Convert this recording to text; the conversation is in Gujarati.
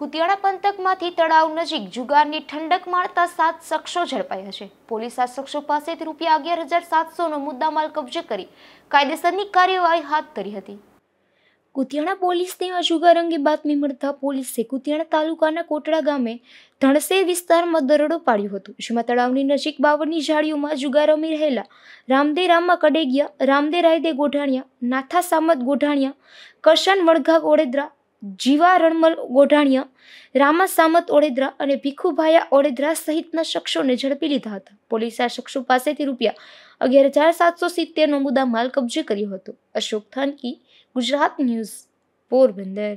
કુતિયાણા પંથકમાંથી તળાવ નજીક જુગારની ઠંડક મારતા સાત શખ્સો ઝડપાયા છે પોલીસ આ શખ્સો પાસેથી રૂપિયા અગિયાર હજાર સાતસોનો મુદ્દામાલ કબજે કરી કાયદેસરની કાર્યવાહી હાથ ધરી હતી કુતિયાણા પોલીસને આ જુગાર અંગે બાતમી મળતા પોલીસે કુતિયાણા તાલુકાના કોટડા ગામે ધણસે વિસ્તારમાં દરોડો પાડ્યો હતો જેમાં તળાવની નજીક બાવળની ઝાડીઓમાં જુગાર અમી રહેલા રામદે રામા કડેગિયા રામદે રાયદે ગોઢાણિયા નાથા સામત ગોઢાણિયા કરશન વળઘા ઓડેદરા જીવા રણમલ ગોઢાણીયા રામા સામત ઓડેદરા અને ભીખુભાયા ઓડેદરા સહિતના શખ્સોને ઝડપી લીધા હતા પોલીસે આ શખ્સો પાસેથી રૂપિયા અગિયાર હજાર સાતસો સિત્તેરનો મુદ્દા માલ કબજે કર્યો હતો અશોક થાનકી ગુજરાત ન્યૂઝ પોરબંદર